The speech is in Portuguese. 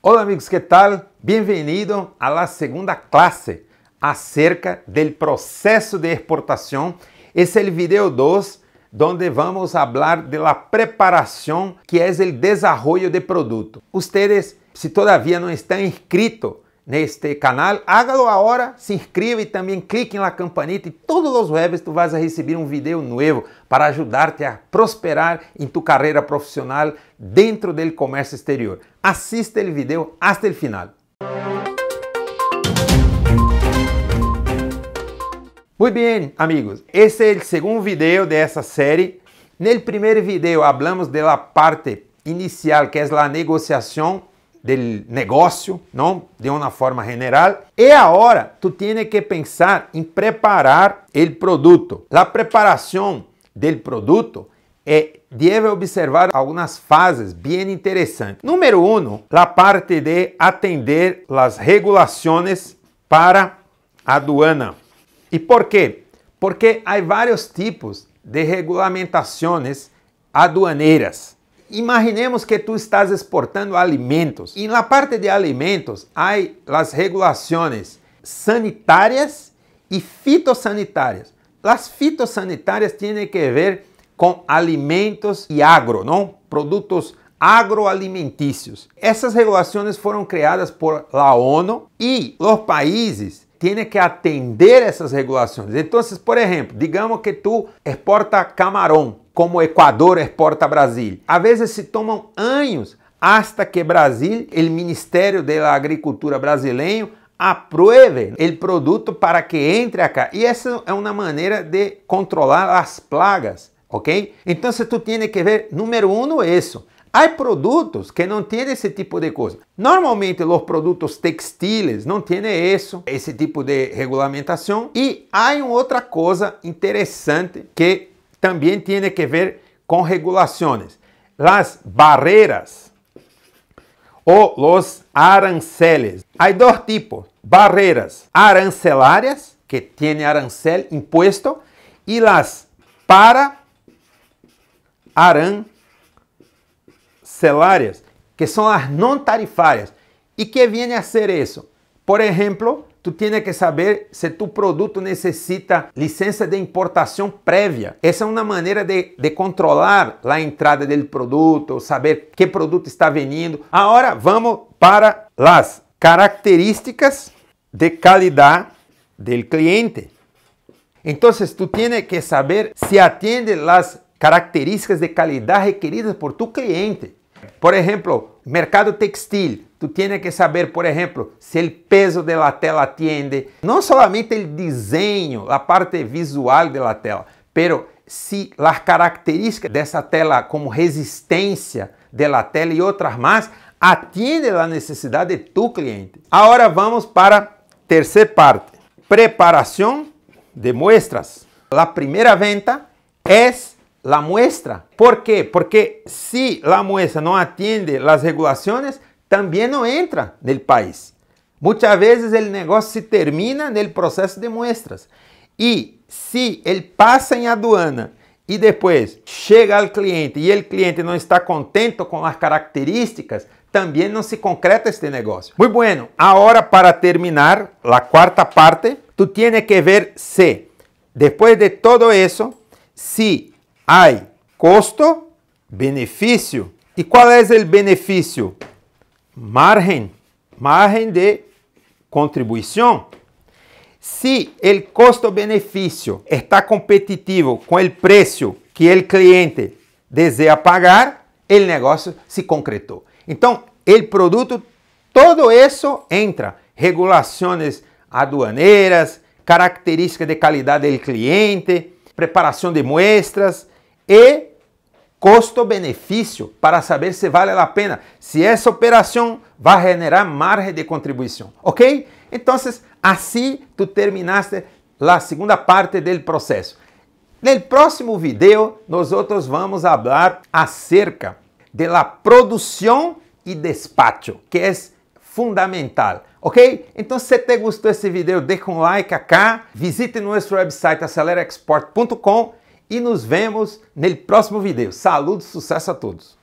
Olá amigos, que tal? Bem-vindo à la segunda classe acerca do processo de exportação. Esse é o vídeo 2, onde vamos falar de la preparação, que é o desarrollo de produto. Vocês, se ainda não estão inscritos neste canal. Hágalo agora, se inscreva e também clique na la campanita todos os jueves tu vas a receber um vídeo novo para ajudar-te a prosperar em tu carreira profissional dentro do comércio exterior. Assista o vídeo até o final. Muy bem amigos. Esse é o segundo vídeo dessa série. No primeiro vídeo, falamos da parte inicial, que é a negociação del negócio, não? De uma forma general. E agora, tu tiene que pensar em preparar o produto. A preparação do produto é eh, deve observar algumas fases bem interessantes. Número um, a parte de atender as regulações para a aduana. E por quê? Porque há vários tipos de regulamentações aduaneiras. Imaginemos que tu estás exportando alimentos. e na parte de alimentos há as regulações sanitárias e fitosanitárias. As fitosanitárias têm que ver com alimentos e agro, não produtos agroalimentícios. Essas regulações foram criadas por la ONU e os países tiene que atender essas regulações. Então, por exemplo, digamos que tu exporta camarão, como o Equador exporta Brasil. Às vezes se tomam anos hasta que Brasil, o Ministério da Agricultura brasileiro, apruebe o produto para que entre acá. E essa é uma maneira de controlar as plagas, ok? Então, tu tem que ver, número um, isso Há produtos que não têm esse tipo de coisa. Normalmente, os produtos textiles não têm isso, esse tipo de regulamentação. E há uma outra coisa interessante que também tem que ver com regulações: as barreiras ou os aranceles. Há dois tipos: barreiras arancelárias, que têm arancel imposto, e as para arancelárias celulares que são as não tarifárias. E que vem a ser isso? Por exemplo, tu tem que saber se tu produto necessita licença de importação prévia. Essa é uma maneira de, de controlar a entrada do produto, saber que produto está vendendo. Agora vamos para as características de qualidade do cliente. Então, tu tem que saber se atende as características de qualidade requeridas por tu cliente. Por exemplo, mercado textil. Tu tienes que saber, por exemplo, se o peso de la tela atende, não somente o desenho, a parte visual de la tela, pero se as características dessa tela como resistência de la tela e outras mais atende a necessidade de tu cliente. Agora vamos para terceira parte. preparação de muestras. A primeira venta é. la muestra. ¿Por qué? Porque si la muestra no atiende las regulaciones, también no entra en el país. Muchas veces el negocio se termina en el proceso de muestras. Y si él pasa en aduana y después llega al cliente y el cliente no está contento con las características, también no se concreta este negocio. Muy bueno, ahora para terminar la cuarta parte, tú tienes que ver si, después de todo eso, si ai custo, benefício. E qual é o benefício? margem margem de contribuição. Se o custo-benefício está competitivo com o preço que o cliente deseja pagar, o negócio se concretou. Então, o produto, todo isso entra. Regulações aduaneiras, características de qualidade do cliente, preparação de muestras, e custo-benefício para saber se vale a pena, se essa operação vai generar margem de contribuição, ok? Então, assim tu terminaste a segunda parte do processo. No próximo vídeo, nós outros vamos falar acerca de la produção e despacho, que é fundamental, ok? Então, se te gostou esse vídeo, deixa um like acá, visite nosso website acelerexport.com e nos vemos no próximo vídeo. Saludos, sucesso a todos!